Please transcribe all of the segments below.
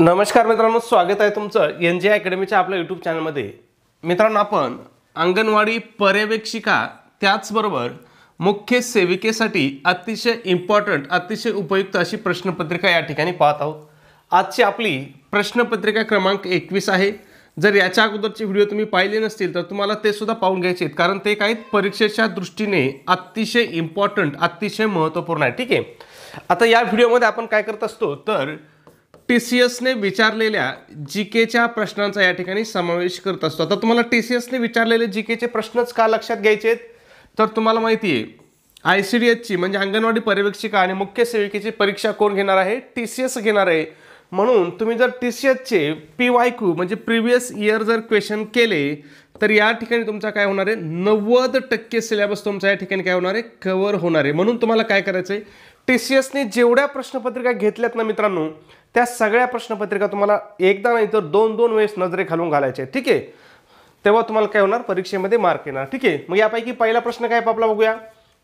नमस्कार मित्रांनो स्वागत आहे तुमचं एन जी अकॅडमीच्या आपल्या यूट्यूब चॅनलमध्ये मित्रांनो आपण अंगणवाडी पर्यवेक्षिका त्याचबरोबर मुख्य सेविकेसाठी अतिशय इम्पॉर्टंट अतिशय उपयुक्त अशी प्रश्नपत्रिका या ठिकाणी पाहत आहोत आजची आपली प्रश्नपत्रिका क्रमांक एकवीस आहे जर याच्या अगोदरचे व्हिडिओ तुम्ही पाहिले नसतील तर तुम्हाला ते सुद्धा पाहून घ्यायचे आहेत कारण ते काय परीक्षेच्या दृष्टीने अतिशय इम्पॉर्टंट अतिशय महत्त्वपूर्ण आहे ठीक आहे आता या व्हिडिओमध्ये आपण काय करत असतो तर टी सी एसने विचारलेल्या जी केच्या प्रश्नांचा या ठिकाणी समावेश करत असतो आता तुम्हाला टी सी एसने विचारलेले जी केचे प्रश्नच का लक्षात घ्यायचे आहेत तर तुम्हाला माहिती आहे आय सी डी एचची म्हणजे अंगणवाडी पर्यवेक्षिका आणि मुख्य सेविकेची परीक्षा कोण घेणार आहे टी सी एस घेणार आहे म्हणून तुम्ही जर टी सी एसचे पी वाय क्यू म्हणजे प्रिव्हियस इयर जर क्वेश्चन केले तर या ठिकाणी तुमचा काय होणार आहे नव्वद टक्के सिलेबस तुमचा या ठिकाणी काय होणार आहे कवर होणार आहे म्हणून तुम्हाला काय करायचं आहे टी सी एसने जेवढ्या प्रश्नपत्रिका घेतल्यात ना मित्रांनो त्या सगळ्या प्रश्नपत्रिका तुम्हाला एकदा नाही तर दोन दोन वेळेस नजरे घालून घालायचे ठीक आहे तेव्हा तुम्हाला काय होणार परीक्षेमध्ये मार्क येणार ठीक आहे मग यापैकी पहिला प्रश्न काय आपला बघूया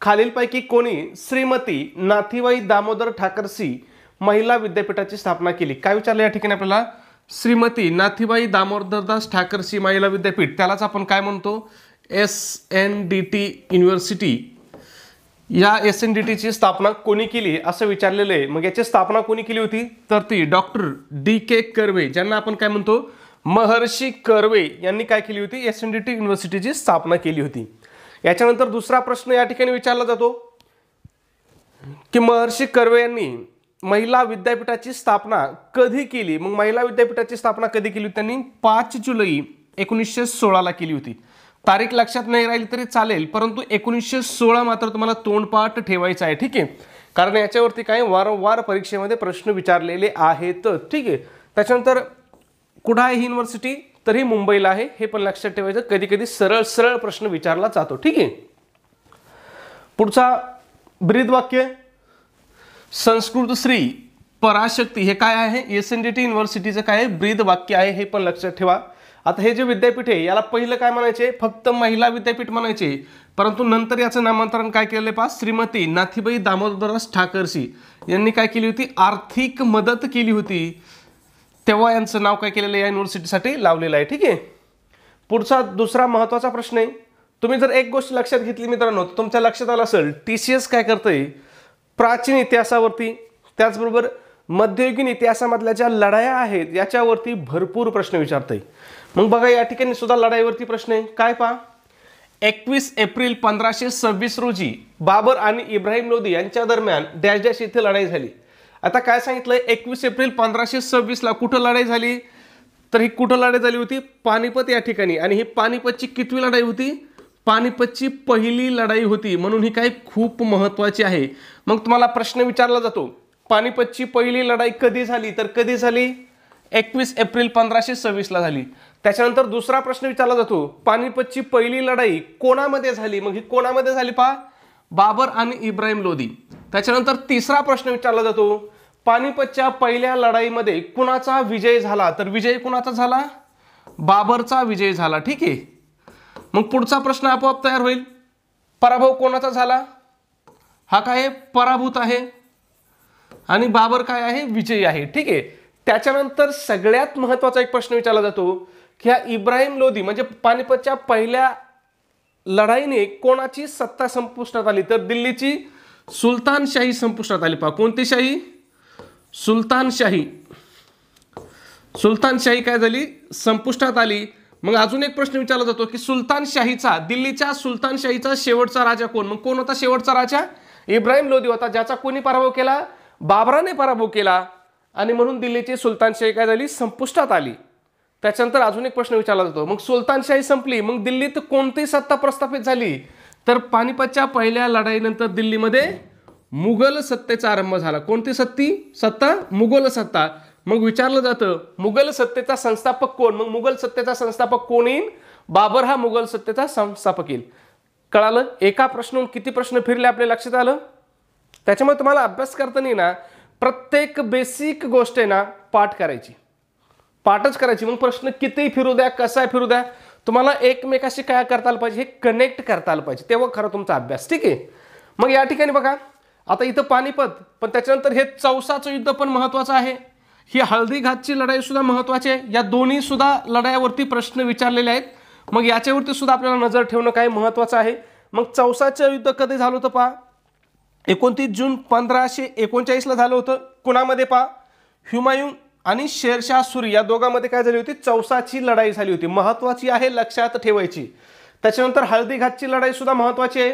खालीलपैकी कोणी श्रीमती नाथीबाई दामोदर ठाकरसी महिला विद्यापीठाची स्थापना केली काय विचारलं या ठिकाणी आपल्याला श्रीमती नाथीबाई दामोदरदास ठाकर सी महिला विद्यापीठ त्यालाच आपण काय म्हणतो S N D T university या एस एन डी टीची स्थापना कोणी केली असं विचारलेलं आहे मग याची स्थापना कोणी केली होती तर ती डॉक्टर डी के कर्वे ज्यांना आपण काय म्हणतो महर्षी कर्वे यांनी काय केली होती एस एन डी टी युनिव्हर्सिटीची स्थापना केली होती याच्यानंतर दुसरा प्रश्न या ठिकाणी विचारला जातो की महर्षी कर्वे यांनी महिला विद्यापीठाची स्थापना कधी केली मग महिला विद्यापीठाची स्थापना कधी केली होती त्यांनी पाच जुलै एकोणीसशे सोळाला केली होती तारीख लक्षात नाही राहिली तरी चालेल परंतु एकोणीसशे सोळा मात्र तुम्हाला तोंडपाठ ठेवायचा आहे ठीक आहे कारण याच्यावरती काय वारंवार परीक्षेमध्ये प्रश्न विचारलेले आहेत ठीक आहे त्याच्यानंतर कुठं आहे ही युनिव्हर्सिटी तर ही मुंबईला आहे हे पण लक्षात ठेवायचं कधी कधी सरळ सरळ प्रश्न विचारला जातो ठीक आहे पुढचा ब्रीद वाक्य संस्कृत श्री पराशक्ती हे काय आहे एस एन डी टी युनिव्हर्सिटीचं काय ब्रीद वाक्य आहे हे पण लक्षात ठेवा आता हे जे विद्यापीठ आहे याला पहिलं काय म्हणायचे फक्त महिला विद्यापीठ म्हणायचे परंतु नंतर याचं नामांतरण काय केलेलं पहा श्रीमती नाथीबाई दामोदरदास ठाकरसी यांनी काय केली होती आर्थिक मदत केली होती तेव्हा यांचं नाव काय केलेलं या युनिव्हर्सिटीसाठी लावलेलं आहे ठीक आहे पुढचा दुसरा महत्त्वाचा प्रश्न आहे तुम्ही जर एक गोष्ट लक्षात घेतली मित्रांनो तुमच्या लक्षात आलं असेल टी सी एस काय करतंय प्राचीन इतिहासावरती त्याचबरोबर मध्ययुगीन इतिहासामधल्या ज्या लढाया आहेत याच्यावरती भरपूर प्रश्न विचारता येईल मग बघा या ठिकाणी सुद्धा लढाईवरती प्रश्न आहे काय पहा एकवीस एप्रिल पंधराशे सव्वीस रोजी बाबर आणि इब्राहिम लोधी यांच्या दरम्यान डॅश डॅश इथे लढाई झाली आता काय सांगितलं एकवीस एप्रिल पंधराशे सव्वीसला कुठं लढाई झाली तर ही कुठं लढाई झाली होती पानिपत या ठिकाणी आणि ही पानिपतची कितवी लढाई होती पानिपतची पहिली लढाई होती म्हणून ही काय खूप महत्त्वाची आहे मग तुम्हाला प्रश्न विचारला जातो पानिपतची पहिली लढाई कधी झाली तर कधी झाली एकवीस एप्रिल पंधराशे सव्वीसला झाली त्याच्यानंतर दुसरा प्रश्न विचारला जातो पानिपतची पहिली लढाई कोणामध्ये झाली मग ही कोणामध्ये झाली पहा बाबर आणि इब्राहिम लोधी त्याच्यानंतर तिसरा प्रश्न विचारला जातो पानिपतच्या पहिल्या लढाईमध्ये कुणाचा विजय झाला तर विजय कुणाचा झाला बाबरचा विजय झाला ठीक आहे मग पुढचा प्रश्न आपोआप तयार होईल पराभव कोणाचा झाला हा काय आहे पराभूत आहे आणि बाबर काय आहे विजयी आहे ठीक आहे त्याच्यानंतर सगळ्यात महत्त्वाचा एक प्रश्न विचारला जातो की हा इब्राहिम लोधी म्हणजे पानिपतच्या पहिल्या लढाईने कोणाची सत्ता संपुष्टात आली तर दिल्लीची सुलतानशाही संपुष्टात आली पहा कोणती शाही सुलतानशाही सुलतानशाही काय झाली संपुष्टात आली मग अजून एक प्रश्न विचारला जातो की सुलतानशाहीचा दिल्लीच्या सुलतानशाहीचा शेवटचा राजा कोण मग कोण होता शेवटचा राजा इब्राहिम लोधी होता ज्याचा कोणी पराभव केला बाबराने पराभव केला आणि म्हणून दिल्लीची सुलतानशाही काय झाली संपुष्टात आली त्याच्यानंतर अजून एक प्रश्न विचारला जातो मग सुलतानशाही संपली मग दिल्लीत कोणती सत्ता प्रस्थापित झाली तर पानिपतच्या पहिल्या लढाईनंतर दिल्लीमध्ये मुघल सत्तेचा आरंभ झाला कोणती सत्ती सत्ता मुघल सत्ता मग विचारलं जातं मुघल सत्तेचा संस्थापक कोण मग मुघल सत्तेचा संस्थापक कोण येईल बाबर हा मुघल सत्तेचा संस्थापक येईल कळालं एका प्रश्नून किती प्रश्न फिरले आपल्या लक्षात आलं त्याच्यामुळे तुम्हाला अभ्यास करताना ना प्रत्येक बेसिक गोष्ट ना पाठ करायची पाठच करायची मग प्रश्न किती फिरू द्या कसा फिरू द्या तुम्हाला एकमेकाशी काय करता आलं पाहिजे हे कनेक्ट करता आलं पाहिजे तेव्हा खरं तुमचा अभ्यास ठीक आहे मग या ठिकाणी बघा आता इथं पानिपत पण त्याच्यानंतर हे चौसाचं युद्ध पण महत्त्वाचं आहे ही हळदीघाटची लढाई सुद्धा महत्त्वाची आहे या दोन्ही सुद्धा लढाईवरती प्रश्न विचारलेले आहेत मग याच्यावरती सुद्धा आपल्याला नजर ठेवणं काय महत्त्वाचं आहे मग चौसाचं युद्ध कधी झालं होतं पहा एकोणतीस जून पंधराशे एकोणचाळीसला झालं होतं कुणामध्ये पहा हुमायून आणि शेरशाह सुरी या दोघांमध्ये काय झाली होती चौसाची लढाई झाली होती महत्त्वाची आहे लक्षात ठेवायची त्याच्यानंतर हळदीघाटची लढाई सुद्धा महत्त्वाची आहे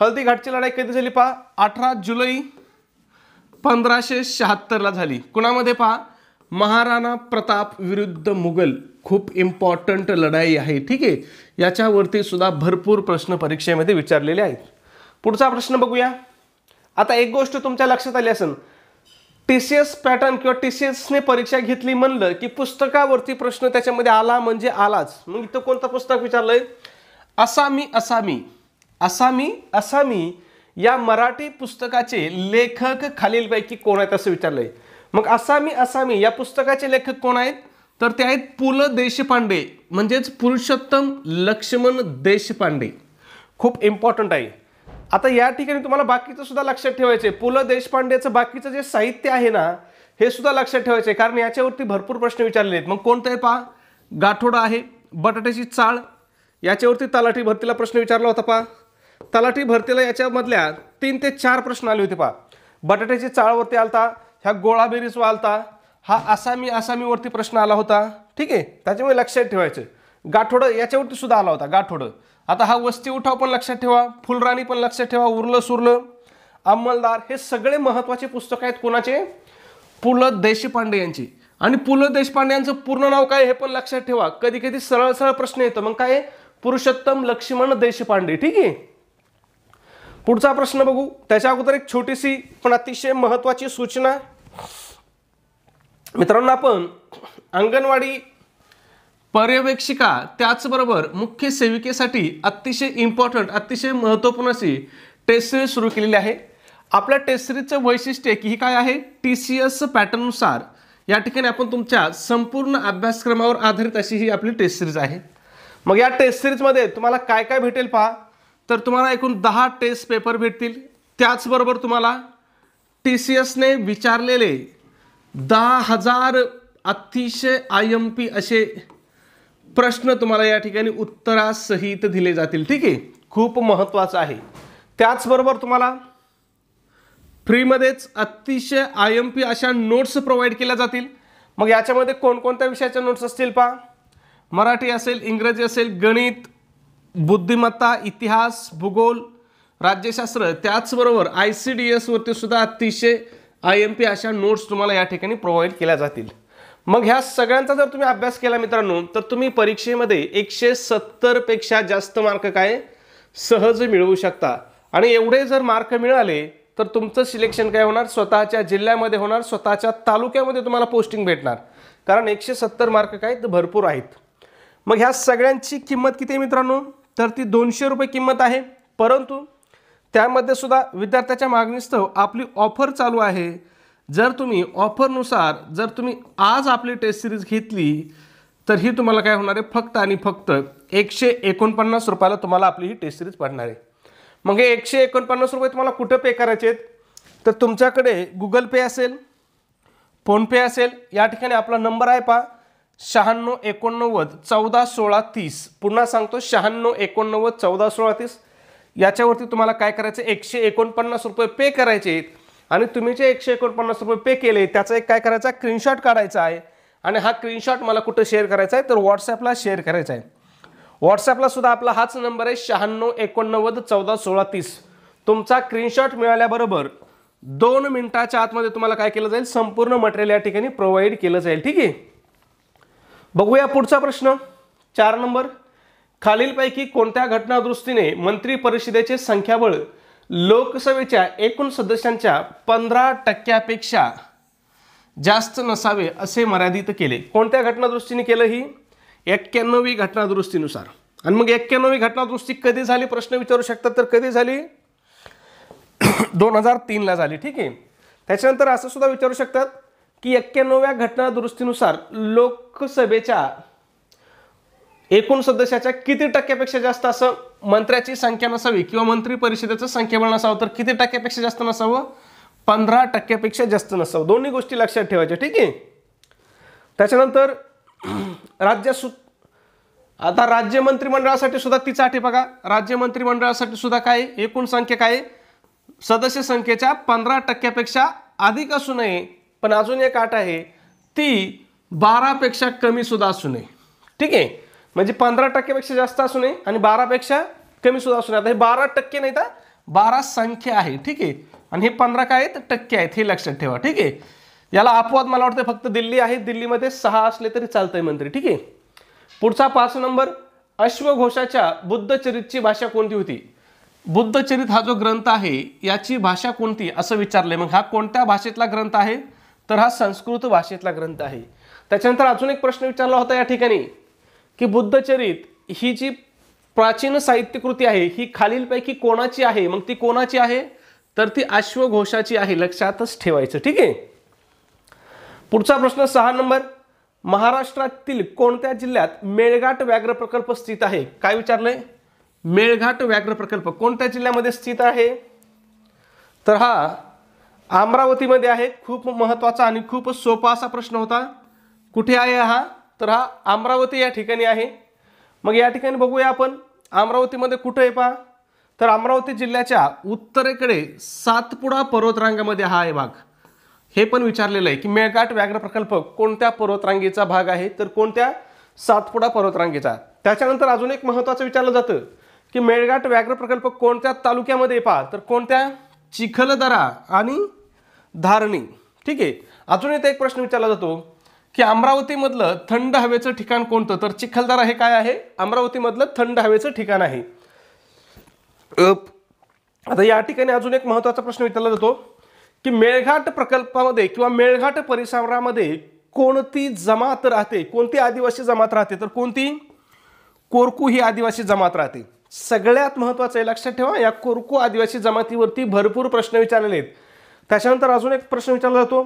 हळदीघाटची लढाई कधी झाली पहा अठरा जुलै पंधराशे शहात्तरला झाली कुणामध्ये पहा महाराणा प्रताप विरुद्ध मुघल खूप इम्पॉर्टंट लढाई आहे ठीक आहे याच्यावरती सुद्धा भरपूर प्रश्न परीक्षेमध्ये विचारलेले आहेत पुढचा प्रश्न बघूया आता एक गोष्ट तुमच्या लक्षात आली असेल टी सी एस पॅटर्न किंवा टी सी एसने परीक्षा घेतली म्हणलं की पुस्तकावरती प्रश्न त्याच्यामध्ये आला म्हणजे आलाच मग इथं कोणतं पुस्तक विचारलंय असामी असामी असामी असामी या मराठी पुस्तकाचे लेखक खालीलपैकी कोण आहेत असं विचारलंय मग असामी असामी या पुस्तकाचे लेखक कोण आहेत तर ते आहेत पु ल देशपांडे म्हणजेच पुरुषोत्तम लक्ष्मण देशपांडे खूप इम्पॉर्टंट आहे आता या ठिकाणी तुम्हाला बाकीचं सुद्धा लक्षात ठेवायचं आहे पु ल देशपांडेचं बाकीचं जे साहित्य आहे ना हे सुद्धा लक्षात ठेवायचं आहे कारण याच्यावरती भरपूर प्रश्न विचारले आहेत मग कोणतं आहे पहा गाठोडा आहे बटाट्याची चाळ याच्यावरती तलाठी भरतीला प्रश्न विचारला होता पा तलाठी भरतीला याच्यामधल्या तीन ते चार प्रश्न आले होते पहा बटाट्याची चाळवरती आलता ह्या गोळाबेरीज आलता हा आसामी आसामीवरती प्रश्न आला होता ठीक आहे त्याच्यामुळे लक्षात ठेवायचं गाठोडं याच्यावरती सुद्धा आला होता गाठोडं आता हा वस्ती उठाव पण लक्षात ठेवा फुलराणी पण लक्षात ठेवा उरलं सुरलं अंमलदार हे सगळे महत्वाचे पुस्तक आहेत कोणाचे पु ल देशपांडे यांची आणि पु ल देशपांडे यांचं पूर्ण नाव काय हे पण लक्षात ठेवा कधी कधी सरळ सरळ प्रश्न येतो मग काय पुरुषोत्तम लक्ष्मण देशपांडे ठीक आहे पुढचा प्रश्न बघू त्याच्या अगोदर एक छोटीशी पण अतिशय महत्त्वाची सूचना मित्रांनो आपण अंगणवाडी पर्यवेक्षिका त्याचबरोबर मुख्य सेविकेसाठी अतिशय इम्पॉर्टंट अतिशय महत्त्वपूर्ण अशी टेस्ट सिरीज सुरू केलेली आहे आपल्या टेस्ट सिरीजचं वैशिष्ट्य की ही काय आहे टी सी एस पॅटर्ननुसार या ठिकाणी आपण तुमच्या संपूर्ण अभ्यासक्रमावर आधारित अशी ही आपली टेस्ट सिरीज आहे मग या टेस्ट सिरीजमध्ये तुम्हाला काय काय भेटेल पहा तर तुम्हाला एकूण दहा टेस्ट पेपर भेटतील त्याचबरोबर तुम्हाला टी सी एसने विचारलेले दहा हजार अतिशय आय एम पी असे प्रश्न तुम्हाला या ठिकाणी उत्तरासहित दिले जातील ठीक आहे खूप महत्त्वाचं आहे त्याचबरोबर तुम्हाला फ्रीमध्येच अतिशय आय एम पी अशा नोट्स प्रोव्हाइड केल्या जातील मग याच्यामध्ये कोणकोणत्या विषयाच्या नोट्स असतील पहा मराठी असेल इंग्रजी असेल गणित बुद्धिमत्ता इतिहास भूगोल राज्यशास्त्र त्याचबरोबर आय सी डी एसवरती सुद्धा अतिशय आय एम पी अशा नोट्स तुम्हाला या ठिकाणी प्रोव्हाइड केल्या जातील मग ह्या सगळ्यांचा जर तुम्ही अभ्यास केला मित्रांनो तर तुम्ही परीक्षेमध्ये एकशे सत्तरपेक्षा जास्त मार्क काय सहज मिळवू शकता आणि एवढे जर मार्क मिळाले तर तुमचं सिलेक्शन काय होणार स्वतःच्या जिल्ह्यामध्ये होणार स्वतःच्या तालुक्यामध्ये तुम्हाला पोस्टिंग भेटणार कारण एकशे सत्तर मार्क काय तर भरपूर आहेत मग ह्या सगळ्यांची किंमत किती आहे मित्रांनो तर ती दोनशे रुपये किंमत आहे परंतु त्यामध्ये सुद्धा विद्यार्थ्याच्या मागणीस्तव आपली ऑफर चालू आहे जर तुम्ही ऑफरनुसार जर तुम्ही आज आपली टेस्ट सिरीज घेतली तर ही तुम्हाला काय होणार आहे फक्त आणि फक्त एकशे एकोणपन्नास रुपयाला तुम्हाला आपली ही टेस्ट सिरीज पडणार आहे मग हे एकशे एकोणपन्नास रुपये तुम्हाला कुठं पे करायचे आहेत तर तुमच्याकडे गुगल पे असेल फोनपे असेल या ठिकाणी आपला नंबर आहे पा शहाण्णव एकोणनव्वद चौदा सोळा तीस पुन्हा सांगतो शहाण्णव एकोणनव्वद चौदा सोळा तीस याच्यावरती तुम्हाला काय करायचं एकशे एकोणपन्नास रुपये पे करायचे आहेत आणि तुम्ही जे एकशे एकोणपन्नास रुपये पे केले त्याचा एक काय करायचा स्क्रीनशॉट काढायचा आहे आणि हा स्क्रीनशॉट मला कुठं शेअर करायचा आहे तर व्हॉट्सॲपला शेअर करायचा आहे व्हॉट्सॲपला सुद्धा आपला हाच नंबर आहे शहाण्णव एकोणनव्वद चौदा सोळा तीस तुमचा स्क्रीनशॉट मिळाल्याबरोबर दोन मिनिटाच्या आतमध्ये तुम्हाला काय केलं जाईल संपूर्ण मटेरियल या ठिकाणी प्रोव्हाइड केलं जाईल ठीक आहे बघूया पुढचा प्रश्न चार नंबर खालीलपैकी कोणत्या घटनादृष्टीने मंत्री परिषदेचे संख्याबळ लोकसभेच्या एकूण सदस्यांच्या पंधरा टक्क्यापेक्षा जास्त नसावे असे मर्यादित केले कोणत्या घटनादृष्टीने केलं ही एक्क्याण्णवी घटनादुरुस्तीनुसार आणि मग एक्क्याण्णवी घटनादुरुस्ती कधी झाली प्रश्न विचारू शकतात तर कधी झाली दोन हजार तीनला झाली ठीक आहे त्याच्यानंतर असं सुद्धा विचारू शकतात की एक्क्याण्णव्या दुरुस्तीनुसार लोकसभेच्या एकूण सदस्याच्या किती टक्क्यापेक्षा जास्त असं मंत्र्याची संख्या नसावी किंवा मंत्री परिषदेचं संख्याबळ नसावं तर किती टक्क्यापेक्षा जास्त नसावं पंधरा टक्क्यापेक्षा जास्त नसावं दोन्ही गोष्टी लक्षात ठेवायच्या ठीक आहे त्याच्यानंतर राज्य सु आता राज्य मंत्रिमंडळासाठी सुद्धा तीच आठी बघा राज्य मंत्रिमंडळासाठी सुद्धा काय एकूण संख्या काय सदस्य संख्येच्या पंधरा टक्क्यापेक्षा अधिक असू नये पण अजून एक आठ आहे ती बारापेक्षा सुद्धा असू नये ठीक आहे म्हणजे पंधरा टक्केपेक्षा जास्त असू नये आणि बारापेक्षा सुद्धा असू नये आता हे बारा टक्के नाही तर बारा संख्या आहे ठीक आहे आणि हे पंधरा काय आहेत टक्के आहेत हे लक्षात ठेवा ठीक आहे याला अपवाद मला वाटतं फक्त दिल्ली आहे दिल्लीमध्ये सहा असले तरी चालतंय मंत्री ठीक आहे पुढचा पाच नंबर अश्वघोषाच्या बुद्धचरितची भाषा कोणती होती बुद्धचरित हा जो ग्रंथ आहे याची भाषा कोणती असं विचारलंय मग हा कोणत्या भाषेतला ग्रंथ आहे तर हा संस्कृत भाषेतला ग्रंथ आहे त्याच्यानंतर अजून एक प्रश्न विचारला होता या ठिकाणी की बुद्धचरित ही जी प्राचीन साहित्यकृती आहे ही खालीलपैकी कोणाची आहे मग ती कोणाची आहे तर ती अश्वघोषाची आहे लक्षातच ठेवायचं ठीक आहे पुढचा प्रश्न सहा नंबर महाराष्ट्रातील कोणत्या जिल्ह्यात मेळघाट व्याघ्र प्रकल्प स्थित आहे काय विचारलंय मेळघाट व्याघ्र प्रकल्प कोणत्या जिल्ह्यामध्ये स्थित आहे तर हा अमरावतीमध्ये आहे खूप महत्त्वाचा आणि खूप सोपा असा प्रश्न होता कुठे आहे हा तर हा अमरावती या ठिकाणी आहे मग या ठिकाणी बघूया आपण अमरावतीमध्ये कुठं आहे पहा तर अमरावती जिल्ह्याच्या उत्तरेकडे सातपुडा पर्वतरांगामध्ये हा आहे भाग हे पण विचारलेलं आहे की मेळघाट व्याघ्र प्रकल्प कोणत्या पर्वतरांगेचा भाग आहे तर कोणत्या सातपुडा पर्वतरांगेचा त्याच्यानंतर अजून एक महत्त्वाचं विचारलं जातं की मेळघाट व्याघ्र प्रकल्प कोणत्या तालुक्यामध्ये पहा तर कोणत्या चिखलदरा आणि धारणी ठीक आहे अजून इथे एक प्रश्न विचारला जातो की अमरावतीमधलं थंड हवेचं ठिकाण कोणतं तर चिखलदरा हे काय आहे अमरावतीमधलं थंड हवेचं ठिकाण आहे आता या ठिकाणी अजून एक महत्त्वाचा प्रश्न विचारला जातो की मेळघाट प्रकल्पामध्ये किंवा मेळघाट परिसरामध्ये कोणती जमात राहते कोणती आदिवासी जमात राहते तर कोणती कोरकू ही आदिवासी जमात राहते सगळ्यात महत्त्वाचं आहे लक्षात ठेवा या कोरकू आदिवासी जमातीवरती भरपूर प्रश्न विचारलेले आहेत त्याच्यानंतर अजून एक प्रश्न विचारला जातो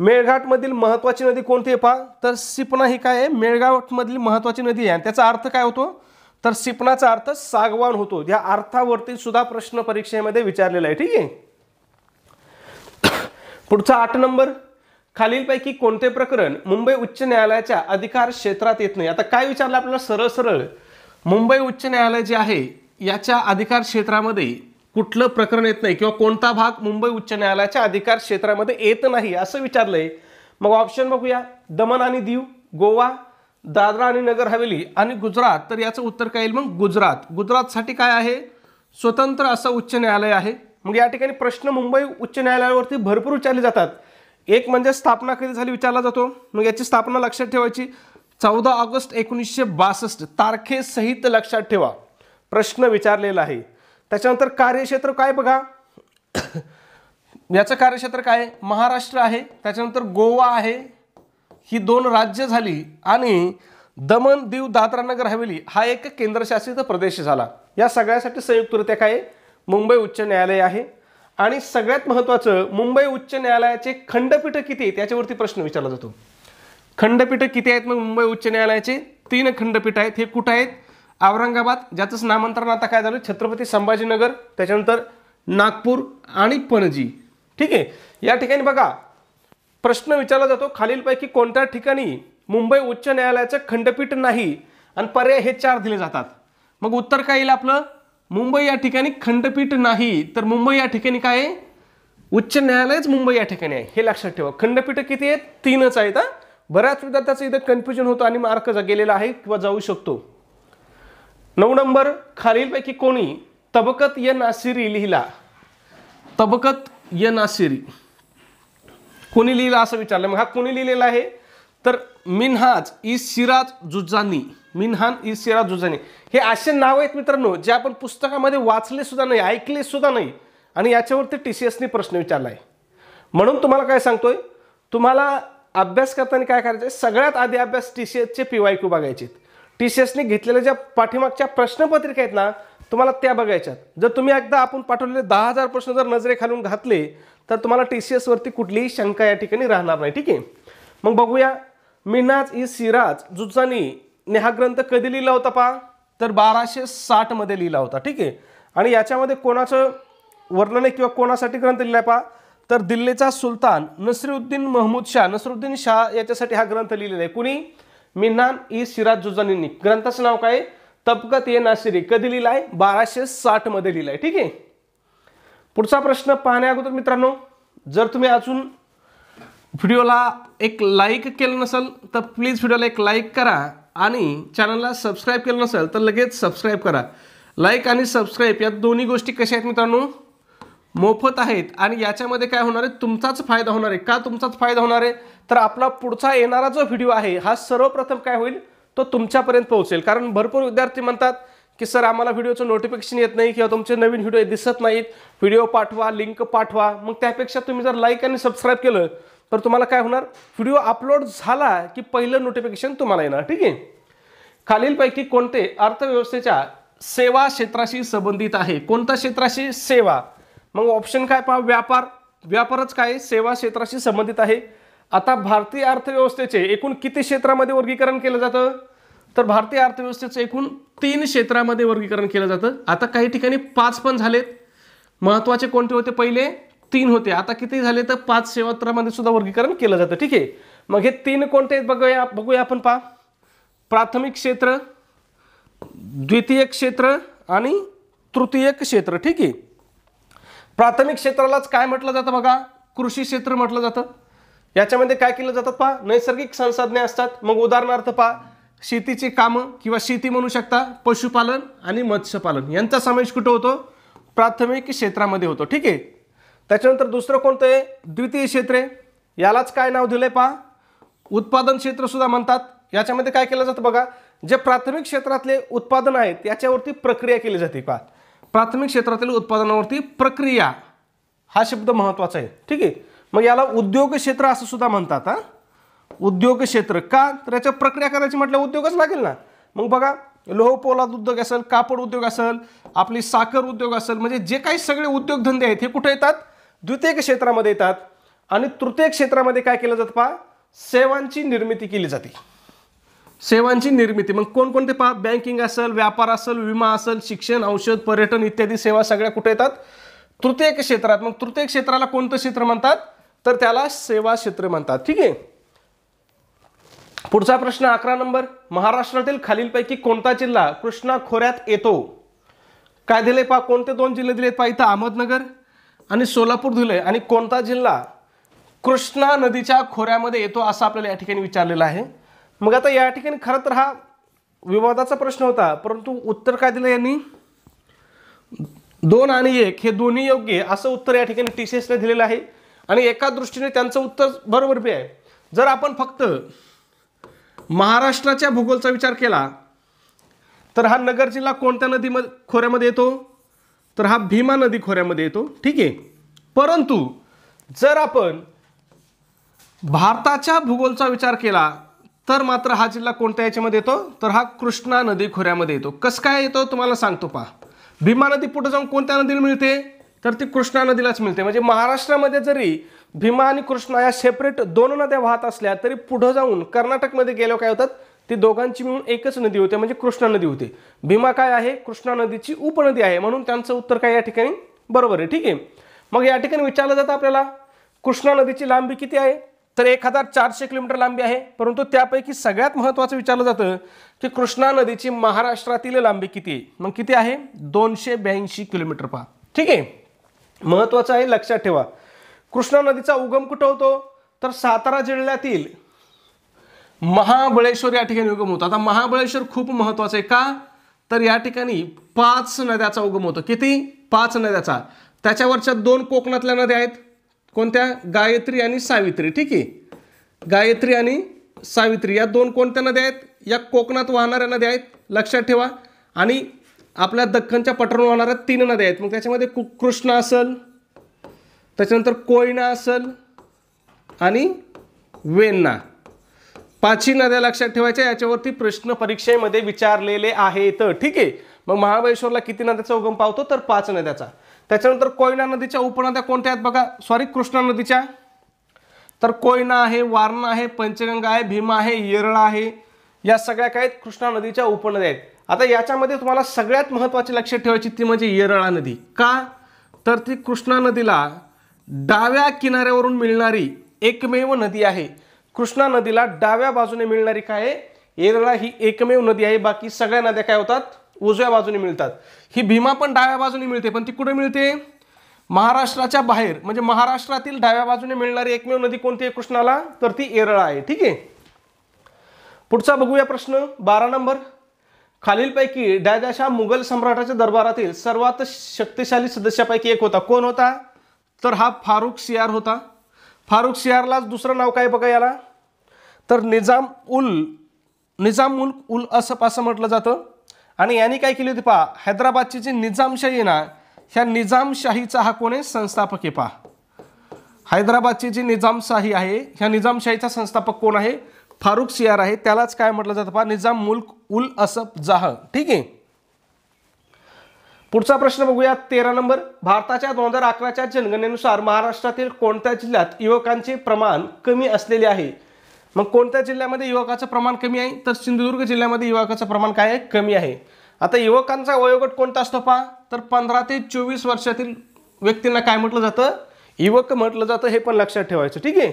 मेळघाटमधील महत्त्वाची नदी कोणती आहे पहा तर सिपना ही काय आहे मेळघाटमधील महत्त्वाची नदी आहे आणि त्याचा अर्थ काय होतो तर सिपनाचा अर्थ सागवान होतो या अर्थावरती सुद्धा प्रश्न परीक्षेमध्ये विचारलेला आहे ठीक आहे पुढचा आठ नंबर खालीलपैकी कोणते प्रकरण मुंबई उच्च न्यायालयाच्या अधिकार क्षेत्रात येत नाही आता काय विचारलं आपल्याला सरळ सरळ मुंबई उच्च न्यायालय जे आहे याच्या अधिकार क्षेत्रामध्ये कुठलं प्रकरण येत नाही किंवा कोणता भाग मुंबई उच्च न्यायालयाच्या अधिकार क्षेत्रामध्ये येत नाही असं विचारलंय मग ऑप्शन बघूया दमन आणि दीव गोवा दादरा आणि नगर हवेली आणि गुजरात तर याचं उत्तर काय येईल मग गुजरात गुजरातसाठी काय आहे स्वतंत्र असं उच्च न्यायालय आहे मग या ठिकाणी प्रश्न मुंबई उच्च न्यायालयावरती भरपूर विचारले जातात एक म्हणजे स्थापना कधी झाली विचारला जातो मग याची स्थापना लक्षात ठेवायची चौदा ऑगस्ट एकोणीसशे बासष्ट तारखेसहित लक्षात ठेवा प्रश्न विचारलेला आहे त्याच्यानंतर कार्यक्षेत्र काय बघा याचं कार्यक्षेत्र काय महाराष्ट्र आहे त्याच्यानंतर गोवा आहे ही दोन राज्य झाली आणि दमन दीव दादरा नगर हवेली हा एक केंद्रशासित प्रदेश झाला या सगळ्यासाठी संयुक्तरित्या काय मुंबई उच्च न्यायालय आहे आणि सगळ्यात महत्त्वाचं मुंबई उच्च न्यायालयाचे खंडपीठ किती त्याच्यावरती प्रश्न विचारला जातो खंडपीठ किती आहेत मग मुंबई उच्च न्यायालयाचे तीन खंडपीठ आहेत हे कुठं आहेत औरंगाबाद ज्याचंच नामांतरण आता काय झालं छत्रपती संभाजीनगर त्याच्यानंतर नागपूर आणि पणजी ठीक आहे या ठिकाणी बघा प्रश्न विचारला जातो खालीलपैकी कोणत्या ठिकाणी मुंबई उच्च न्यायालयाचं खंडपीठ नाही आणि पर्याय हे चार दिले जातात मग उत्तर काय येईल आपलं मुंबई या ठिकाणी खंडपीठ नाही तर मुंबई या ठिकाणी काय आहे उच्च न्यायालयच मुंबई या ठिकाणी आहे हे लक्षात ठेवा खंडपीठ किती आहेत तीनच आहेत बऱ्याच विद्यार्थ्याचं इथं कन्फ्युजन होतं आणि मार्क गेलेला आहे किंवा जाऊ शकतो नऊ नंबर खालीलपैकी कोणी तबकत य नासिरी लिहिला तबकत य नासिरी कोणी लिहिला असं विचारलं मग हा कोणी लिहिलेला आहे तर मिनहाज इ सिराज जुजानी मिनहान इ सिराज जुजानी हे असे नाव आहेत मित्रांनो जे आपण पुस्तकामध्ये वाचले सुद्धा नाही ऐकले सुद्धा नाही आणि याच्यावरती टी सी एसने प्रश्न विचारला आहे म्हणून तुम्हाला काय सांगतोय तुम्हाला अभ्यास करताना काय करायचं सगळ्यात आधी अभ्यास टी सी एसचे पी वाय क्यू बघायचे टी सी एसने घेतलेल्या ज्या पाठीमागच्या प्रश्नपत्रिका आहेत ना तुम्हाला त्या बघायच्यात जर तुम्ही एकदा आपण पाठवलेले दहा हजार प्रश्न जर नजरेखालून घातले तर तुम्हाला टी सी एसवरती कुठलीही शंका या ठिकाणी राहणार नाही ठीक आहे मग बघूया मिनाज ई सिराज ने हा ग्रंथ कधी लिहिला होता पहा तर बाराशे साठमध्ये लिहिला होता ठीक आहे आणि याच्यामध्ये कोणाचं वर्णन आहे किंवा कोणासाठी ग्रंथ लिहिला आहे पहा तर दिल्लीचा सुलतान नसरुद्दीन महमूद शाह नसरुद्दीन शाह याच्यासाठी हा ग्रंथ लिहिलेला आहे कुणी मिन्हान ई जुजानींनी ग्रंथाचं नाव काय तपकत ये नाशिरी कधी लिहिला आहे बाराशे साठ मध्ये लिहिलाय आहे ठीक आहे पुढचा प्रश्न पाहण्या अगोदर मित्रांनो जर तुम्ही अजून व्हिडिओला एक लाईक केलं नसेल तर प्लीज व्हिडिओला एक लाईक करा आणि चॅनलला सबस्क्राईब केलं नसेल तर लगेच सबस्क्राईब करा लाईक आणि सबस्क्राईब या दोन्ही गोष्टी कशा आहेत मित्रांनो मोफत आहेत आणि याच्यामध्ये काय होणार आहे तुमचाच फायदा होणार आहे का तुमचाच फायदा होणार आहे तर आपला पुढचा येणारा जो व्हिडिओ आहे हा सर्वप्रथम काय होईल तो तुमच्यापर्यंत पोहोचेल कारण भरपूर विद्यार्थी म्हणतात की सर आम्हाला व्हिडिओचं नोटिफिकेशन येत नाही किंवा तुमचे नवीन व्हिडिओ दिसत नाहीत व्हिडिओ पाठवा लिंक पाठवा मग त्यापेक्षा तुम्ही जर लाईक आणि सबस्क्राईब केलं तर तुम्हाला काय होणार व्हिडिओ अपलोड झाला की पहिलं नोटिफिकेशन तुम्हाला येणार ठीक आहे खालीलपैकी कोणते अर्थव्यवस्थेच्या सेवा क्षेत्राशी संबंधित आहे कोणत्या क्षेत्राशी सेवा मग ऑप्शन काय पहा व्यापार व्यापारच काय सेवा क्षेत्राशी संबंधित आहे आता भारतीय अर्थव्यवस्थेचे एकूण किती क्षेत्रामध्ये वर्गीकरण केलं जातं तर भारतीय अर्थव्यवस्थेचं एकूण तीन क्षेत्रामध्ये वर्गीकरण केलं जातं आता काही ठिकाणी पाच पण झालेत महत्त्वाचे कोणते होते पहिले तीन होते आता किती झाले तर पाच क्षेत्रामध्ये सुद्धा वर्गीकरण केलं जातं ठीक आहे मग हे तीन कोणते आहेत बघूया बघूया आपण पहा प्राथमिक क्षेत्र द्वितीय क्षेत्र आणि तृतीयक क्षेत्र ठीक आहे प्राथमिक क्षेत्रालाच काय म्हटलं जातं बघा कृषी क्षेत्र म्हटलं जातं याच्यामध्ये काय केलं जातं पहा नैसर्गिक संसाधने असतात मग उदाहरणार्थ पहा शेतीची कामं किंवा शेती म्हणू शकता पशुपालन आणि मत्स्यपालन यांचा समावेश कुठं होतो प्राथमिक क्षेत्रामध्ये होतो ठीक आहे त्याच्यानंतर दुसरं कोणतं आहे द्वितीय क्षेत्र आहे यालाच काय नाव दिलं आहे पहा उत्पादन सुद्धा म्हणतात याच्यामध्ये काय केलं जातं बघा जे प्राथमिक क्षेत्रातले उत्पादन आहेत याच्यावरती प्रक्रिया केली जाते पहा प्राथमिक क्षेत्रातील उत्पादनावरती प्रक्रिया हा शब्द महत्त्वाचा आहे ठीक आहे मग याला उद्योग क्षेत्र असं सुद्धा म्हणतात हां उद्योग क्षेत्र का तर याच्या प्रक्रिया करायची म्हटल्या उद्योगच लागेल ना मग बघा लोह पोलाद उद्योग असेल कापड उद्योग असेल आपली साखर उद्योग असेल म्हणजे जे काही सगळे उद्योगधंदे आहेत हे कुठे येतात द्वितीय क्षेत्रामध्ये येतात आणि तृतीय क्षेत्रामध्ये काय केलं जातं पहा सेवांची निर्मिती केली जाते सेवांची निर्मिती मग कोणकोणते पहा बँकिंग असेल व्यापार असेल विमा असेल शिक्षण औषध पर्यटन इत्यादी सेवा सगळ्या कुठे येतात तृतीय क्षेत्रात मग तृतीय क्षेत्राला कोणतं क्षेत्र म्हणतात तर त्याला सेवा क्षेत्र म्हणतात ठीक आहे पुढचा प्रश्न अकरा नंबर महाराष्ट्रातील खालीलपैकी कोणता जिल्हा कृष्णा खोऱ्यात येतो काय दिले पहा कोणते दोन जिल्हे दिले पहा इथं अहमदनगर आणि सोलापूर दिले आणि कोणता जिल्हा कृष्णा नदीच्या खोऱ्यामध्ये येतो असं आपल्याला या ठिकाणी विचारलेलं आहे मग आता या ठिकाणी खरं तर हा विवादाचा प्रश्न होता परंतु उत्तर काय दिलं यांनी दोन आणि एक हे दोन्ही योग्य असं उत्तर या ठिकाणी टी सी एसने दिलेलं आहे आणि एका दृष्टीने त्यांचं उत्तर बरोबर बी आहे जर आपण फक्त महाराष्ट्राच्या भूगोलचा विचार केला तर हा नगर जिल्हा कोणत्या नदीमध्ये खोऱ्यामध्ये येतो तर हा भीमा नदी खोऱ्यामध्ये येतो ठीक आहे परंतु जर आपण भारताच्या भूगोलचा विचार केला तर मात्र हा जिल्हा कोणत्या याच्यामध्ये येतो तर हा कृष्णा नदी खोऱ्यामध्ये येतो कसं काय येतो तुम्हाला सांगतो पहा भीमा नदी पुढे जाऊन कोणत्या नदीला मिळते तर ती कृष्णा नदीलाच मिळते म्हणजे महाराष्ट्रामध्ये जरी भीमा आणि कृष्णा या सेपरेट दोन नद्या वाहत असल्या तरी पुढं जाऊन कर्नाटकमध्ये गेलो काय होतात ती दोघांची मिळून एकच नदी होते म्हणजे कृष्णा नदी होते भीमा काय आहे कृष्णा नदीची उपनदी आहे म्हणून त्यांचं उत्तर काय या ठिकाणी बरोबर आहे ठीक आहे मग या ठिकाणी विचारलं जातं आपल्याला कृष्णा नदीची लांबी किती आहे तर एक हजार चारशे किलोमीटर लांबी आहे परंतु त्यापैकी सगळ्यात महत्त्वाचं विचारलं जातं की कृष्णा नदीची महाराष्ट्रातील लांबी किती आहे मग किती आहे दोनशे ब्याऐंशी किलोमीटर पहा ठीक आहे महत्त्वाचं आहे लक्षात ठेवा कृष्णा नदीचा उगम कुठं होतो तर सातारा जिल्ह्यातील महाबळेश्वर या ठिकाणी उगम होतो आता महाबळेश्वर खूप महत्त्वाचं आहे का तर या ठिकाणी पाच नद्याचा उगम होतो किती पाच नद्याचा त्याच्यावरच्या दोन कोकणातल्या नद्या आहेत कोणत्या गायत्री आणि सावित्री ठीक आहे गायत्री आणि सावित्री या दोन कोणत्या नद्या आहेत या कोकणात वाहणाऱ्या नद्या आहेत लक्षात ठेवा आणि आपल्या दख्खनच्या पटरून वाहणाऱ्या तीन नद्या आहेत मग त्याच्यामध्ये कु कृष्णा असल त्याच्यानंतर कोयना असल आणि वेन्ना पाचही नद्या लक्षात ठेवायच्या याच्यावरती प्रश्न परीक्षेमध्ये विचारलेले आहेत ठीक आहे मग महाबळेश्वरला किती नद्याचा उगम पावतो तर पाच नद्याचा त्याच्यानंतर कोयना नदीच्या उपनद्या कोणत्या आहेत बघा सॉरी कृष्णा नदीच्या तर कोयना आहे वारणा आहे पंचगंगा आहे भीमा आहे येरळा आहे या सगळ्या काय आहेत कृष्णा नदीच्या उपनद्या आहेत आता याच्यामध्ये तुम्हाला सगळ्यात महत्वाची लक्षात ठेवायची ती म्हणजे येरळा नदी का तर ती कृष्णा नदीला डाव्या किनाऱ्यावरून मिळणारी एकमेव नदी आहे कृष्णा नदीला डाव्या बाजूने मिळणारी काय येरळा ही एकमेव नदी आहे बाकी सगळ्या नद्या काय होतात उजव्या बाजूने मिळतात ही भीमा पण डाव्या बाजूने मिळते पण ती कुठे मिळते महाराष्ट्राच्या बाहेर म्हणजे महाराष्ट्रातील डाव्या बाजूने मिळणारी एकमेव नदी कोणती आहे कृष्णाला तर ती एरळा आहे ठीक आहे पुढचा बघूया प्रश्न बारा नंबर खालीलपैकी डायदाशा मुघल सम्राटाच्या दरबारातील सर्वात शक्तिशाली सदस्यापैकी एक होता कोण होता तर हा फारुख सियार होता फारुख सियारलाच दुसरं नाव काय बघा याला तर निजाम उल निजाम उल उल असं असं म्हटलं जातं आणि यांनी काय केली होती पहा हैदराबादची जी निजामशाही ना ह्या निजामशाहीचा हा कोण आहे संस्थापक आहे पहा हैदराबादची जी निजामशाही आहे ह्या निजामशाहीचा संस्थापक कोण आहे फारुख सियार आहे त्यालाच काय म्हटलं जातं पहा निजाम मुल्क उल असफ जाह ठीक आहे पुढचा प्रश्न बघूया तेरा नंबर भारताच्या दोन हजार अकराच्या जनगणनेनुसार महाराष्ट्रातील कोणत्या जिल्ह्यात युवकांचे प्रमाण कमी असलेले आहे मग कोणत्या जिल्ह्यामध्ये युवकाचं प्रमाण कमी आहे तर सिंधुदुर्ग जिल्ह्यामध्ये युवकाचं प्रमाण काय आहे कमी आहे आता युवकांचा वयोगट कोणता असतो पहा तर पंधरा ते चोवीस वर्षातील व्यक्तींना काय म्हटलं जातं युवक म्हटलं जातं हे पण लक्षात ठेवायचं ठीक आहे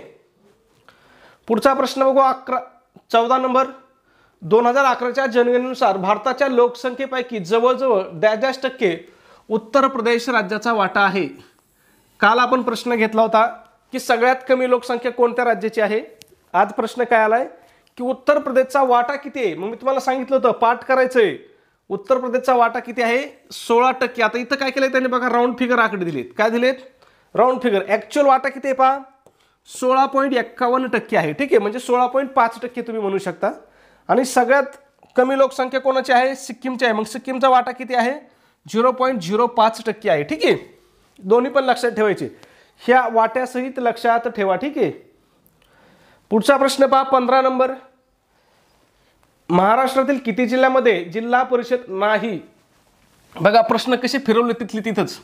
पुढचा प्रश्न बघू अकरा चौदा नंबर दोन हजार अकराच्या जनगणनेनुसार भारताच्या लोकसंख्येपैकी जवळजवळ द्याश टक्के उत्तर प्रदेश राज्याचा वाटा आहे काल आपण प्रश्न घेतला होता की सगळ्यात कमी लोकसंख्या कोणत्या राज्याची आहे आज प्रश्न काय आलाय की उत्तर प्रदेशचा वाटा किती आहे मग मी तुम्हाला सांगितलं होतं पाठ करायचंय उत्तर प्रदेशचा वाटा किती आहे सोळा टक्के आता इथं काय केलंय त्यांनी बघा राऊंड फिगर आकडे दिलेत काय दिलेत राऊंड फिगर ऍक्च्युअल वाटा किती आहे पहा सोळा पॉईंट एक्कावन्न टक्के आहे ठीक आहे म्हणजे सोळा पॉईंट पाच टक्के तुम्ही म्हणू शकता आणि सगळ्यात कमी लोकसंख्या कोणाची आहे सिक्कीमची आहे मग सिक्कीमचा वाटा किती आहे झिरो पॉईंट झिरो पाच टक्के आहे ठीक आहे दोन्ही पण लक्षात ठेवायचे ह्या वाट्यासहित लक्षात ठेवा ठीक आहे पुढचा प्रश्न पहा पंधरा नंबर महाराष्ट्रातील किती जिल्ह्यामध्ये जिल्हा परिषद नाही बघा प्रश्न कसे फिरवले तिथली तिथंच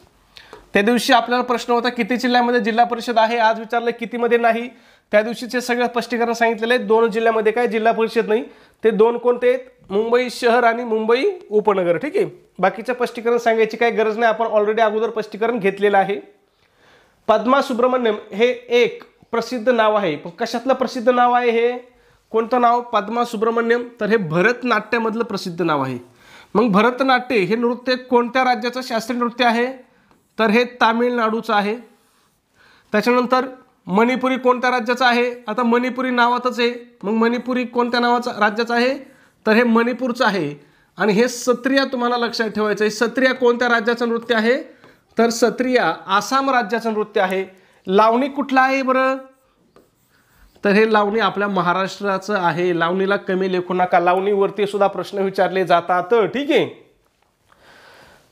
त्या दिवशी आपल्याला प्रश्न होता किती जिल्ह्यामध्ये जिल्हा परिषद आहे आज विचारलं कितीमध्ये नाही त्या दिवशीचे सगळं स्पष्टीकरण सांगितलेलं आहे दोन जिल्ह्यामध्ये काय जिल्हा परिषद नाही ते दोन कोणते आहेत मुंबई शहर आणि मुंबई उपनगर ठीक आहे बाकीचं स्पष्टीकरण सांगायची काही गरज नाही आपण ऑलरेडी अगोदर स्पष्टीकरण घेतलेलं आहे पद्मा सुब्रमण्यम हे एक प्रसिद्ध नाव आहे पण कशातलं प्रसिद्ध नाव आहे हे कोणतं नाव पद्मा सुब्रमण्यम तर हे भरतनाट्यामधलं प्रसिद्ध नाव आहे मग भरतनाट्य हे नृत्य कोणत्या राज्याचं शास्त्रीय नृत्य आहे तर हे तामिळनाडूचं आहे त्याच्यानंतर मणिपुरी कोणत्या राज्याचं आहे आता मणिपुरी नावातच आहे मग मणिपुरी कोणत्या नावाचं राज्याचं आहे तर हे मणिपूरचं आहे आणि हे सत्रिया तुम्हाला लक्षात ठेवायचं आहे सत्रिया कोणत्या राज्याचं नृत्य आहे तर सत्रिया आसाम राज्याचं नृत्य आहे लावणी कुठला आहे बरं तर हे लावणी आपल्या महाराष्ट्राचं आहे लावणीला कमी लेखू नका लावणीवरती सुद्धा प्रश्न विचारले जातात ठीक आहे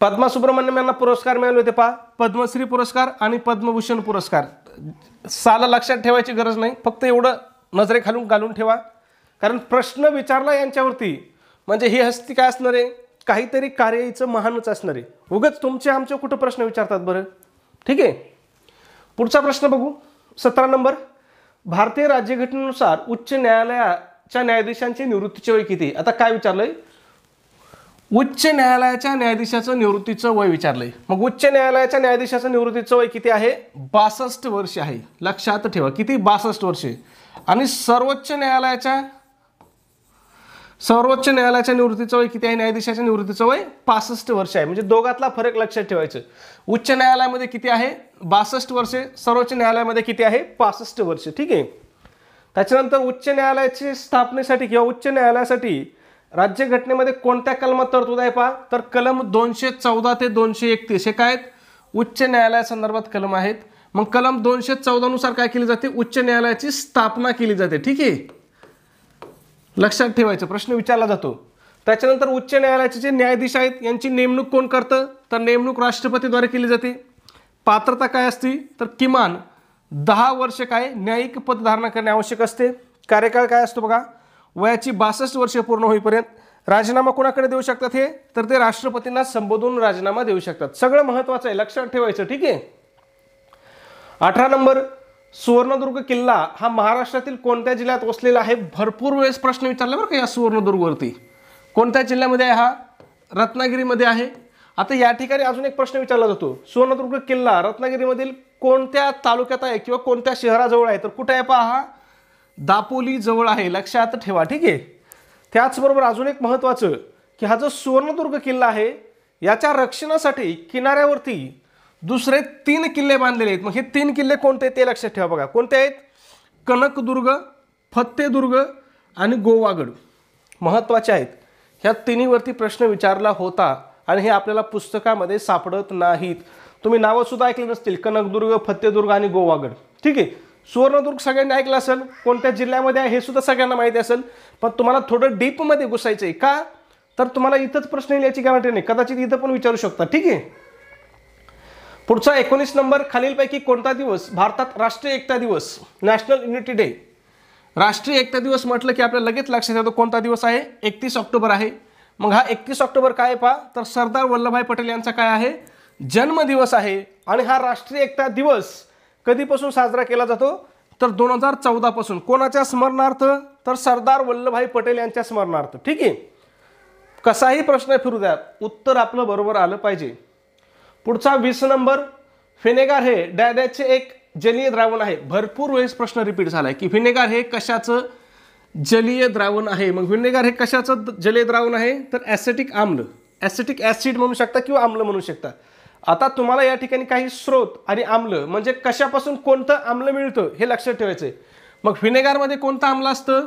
पद्मा सुब्रमण्यम यांना पुरस्कार मिळाले होते पा पद्मश्री पुरस्कार आणि पद्मभूषण पुरस्कार साला लक्षात ठेवायची गरज नाही फक्त एवढं नजरे खालून घालून ठेवा कारण प्रश्न विचारला यांच्यावरती म्हणजे ही हस्ती काय असणार आहे काहीतरी कार्याचं महानच असणार आहे उगच तुमचे आमचे कुठं प्रश्न विचारतात बरं ठीक आहे पुढचा प्रश्न बघू सतरा नंबर भारतीय राज्यघटनेनुसार उच्च न्यायालयाच्या न्यायाधीशांची निवृत्तीचे वय किती आता काय विचारलंय उच्च न्यायालयाच्या न्यायाधीशाचं निवृत्तीचं वय विचारलंय मग उच्च न्यायालयाच्या न्यायाधीशाचं निवृत्तीचं वय किती आहे बासष्ट वर्ष आहे लक्षात ठेवा किती बासष्ट वर्षे आणि सर्वोच्च न्यायालयाच्या सर्वोच्च न्यायालयाच्या निवृत्तीचं वय किती आहे न्यायाधीशाच्या निवृत्तीचं वय पासष्ट वर्ष आहे म्हणजे दोघातला फरक लक्षात ठेवायचं उच्च न्यायालयामध्ये किती आहे बासष्ट वर्षे सर्वोच्च न्यायालयामध्ये किती आहे पासष्ट वर्षे ठीक आहे त्याच्यानंतर उच्च न्यायालयाची स्थापनेसाठी किंवा उच्च न्यायालयासाठी राज्यघटनेमध्ये कोणत्या कलमात तरतूद आहे पहा तर कलम दोनशे चौदा ते दोनशे एकतीस हे काय आहेत उच्च न्यायालयासंदर्भात कलम आहेत मग कलम दोनशे चौदानुसार काय केली जाते उच्च न्यायालयाची स्थापना केली जाते ठीक आहे लक्षात ठेवायचं प्रश्न विचारला जातो त्याच्यानंतर उच्च न्यायालयाचे जे न्यायाधीश आहेत यांची नेमणूक कोण करतं तर नेमणूक राष्ट्रपतीद्वारे केली जाते पात्रता काय असते तर किमान दहा वर्ष काय न्यायिक पद पदधारणा करणे आवश्यक असते कार्यकाळ काय असतो बघा वयाची बासष्ट वर्ष पूर्ण होईपर्यंत राजीनामा कोणाकडे देऊ शकतात हे तर ते राष्ट्रपतींना संबोधून राजीनामा देऊ शकतात सगळं महत्त्वाचं आहे लक्षात ठेवायचं ठीक आहे अठरा नंबर सुवर्णदुर्ग किल्ला हा महाराष्ट्रातील कोणत्या जिल्ह्यात वसलेला आहे भरपूर वेळेस प्रश्न विचारला बरं का या सुवर्णदुर्गवरती कोणत्या जिल्ह्यामध्ये आहे हा रत्नागिरीमध्ये आहे आता या ठिकाणी अजून एक प्रश्न विचारला जातो सुवर्णदुर्ग किल्ला रत्नागिरीमधील कोणत्या तालुक्यात आहे किंवा कोणत्या शहराजवळ आहे तर कुठे आहे पहा दापोली जवळ आहे लक्षात ठेवा ठीक आहे त्याचबरोबर अजून एक महत्त्वाचं की हा जो सुवर्णदुर्ग किल्ला आहे याच्या रक्षणासाठी किनाऱ्यावरती दुसरे तीन किल्ले बांधलेले आहेत मग हे तीन किल्ले कोणते ते लक्षात ठेवा बघा कोणते आहेत कनकदुर्ग फत्तेदुर्ग आणि गोवागड महत्त्वाचे आहेत ह्या तिन्हीवरती प्रश्न विचारला होता आणि हे आपल्याला पुस्तकामध्ये सापडत नाहीत तुम्ही नावंसुद्धा ऐकली नसतील कनकदुर्ग फत्तेदुर्ग आणि गोवागड ठीक आहे सुवर्णदुर्ग सगळ्यांनी ऐकलं असेल कोणत्या जिल्ह्यामध्ये आहे हे सुद्धा सगळ्यांना माहिती असेल पण तुम्हाला थोडं डीपमध्ये घुसायचं आहे का तर तुम्हाला इथंच प्रश्न येईल याची गॅरंटी नाही कदाचित इथं पण विचारू शकता ठीक आहे पुढचा एकोणीस नंबर खालीलपैकी कोणता दिवस भारतात राष्ट्रीय एकता दिवस नॅशनल युनिटी डे राष्ट्रीय एकता दिवस म्हटलं की आपल्याला लगेच लक्षात येतो कोणता दिवस आहे एकतीस ऑक्टोबर आहे मग हा एकतीस ऑक्टोबर काय पहा तर सरदार वल्लभभाई पटेल यांचा काय आहे जन्मदिवस आहे आणि हा राष्ट्रीय एकता दिवस कधीपासून साजरा केला जातो तर दोन हजार चौदापासून कोणाच्या स्मरणार्थ तर सरदार वल्लभभाई पटेल यांच्या स्मरणार्थ ठीक आहे कसाही प्रश्न फिरू द्या उत्तर आपलं बरोबर आलं पाहिजे पुढचा वीस नंबर फिनेगार हे डॅडॅचे एक जलीय द्रावण आहे भरपूर वेळेस प्रश्न रिपीट झाला आहे की फिनेगार हे कशाचं जलीय द्रावण आहे मग व्हिनेगार हे कशाचं जलीय द्रावण आहे तर ॲसेटिक आम्ल ॲसेटिक ॲसिड म्हणू शकता किंवा आम्ल म्हणू शकता आता तुम्हाला या ठिकाणी काही स्रोत आणि आम्ल म्हणजे कशापासून कोणतं आम्ल मिळतं हे लक्षात ठेवायचं आहे मग व्हिनेगारमध्ये कोणतं आम्ल असतं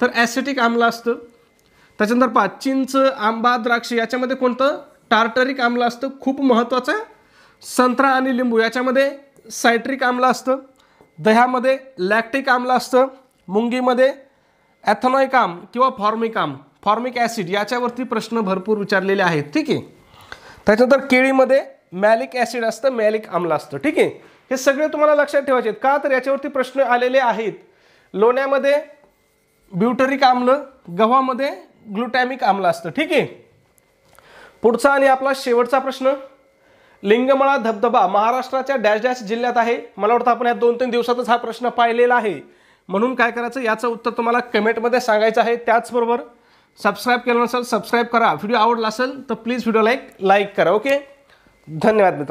तर ॲसिटिक आम्ल असतं त्याच्यानंतर पहा चिंच आंबा द्राक्ष याच्यामध्ये कोणतं टार्टरिक आम्ल असतं खूप महत्त्वाचं संत्रा आणि लिंबू याच्यामध्ये सायट्रिक आम्ल असतं दह्यामध्ये लॅक्टिक आम्ल असतं मुंगीमध्ये आम किंवा फॉर्मिक फॉर्मिकाम फॉर्मिक ॲसिड याच्यावरती प्रश्न भरपूर विचारलेले आहेत ठीक आहे त्याच्यानंतर केळीमध्ये मॅलिक ॲसिड असतं मॅलिक आम्ल असतं ठीक आहे हे सगळे तुम्हाला लक्षात ठेवायचे आहेत का तर याच्यावरती प्रश्न आलेले आहेत लोण्यामध्ये ब्युटरिक आम्ल गव्हामध्ये ग्लुटॅमिक आम्ल असतं ठीक आहे पुढचा आणि आपला शेवटचा प्रश्न लिंगमळा धबधबा महाराष्ट्राच्या डॅश डॅश जिल्ह्यात आहे मला वाटतं आपण या दोन तीन दिवसातच हा प्रश्न पाहिलेला आहे म्हणून काय करायचं याचं उत्तर तुम्हाला कमेंटमध्ये सांगायचं आहे त्याचबरोबर सबस्क्राईब केलं नसेल सबस्क्राईब करा व्हिडिओ आवडला असेल तर प्लीज व्हिडिओ लाईक लाईक करा ओके धन्यवाद मित्रांनो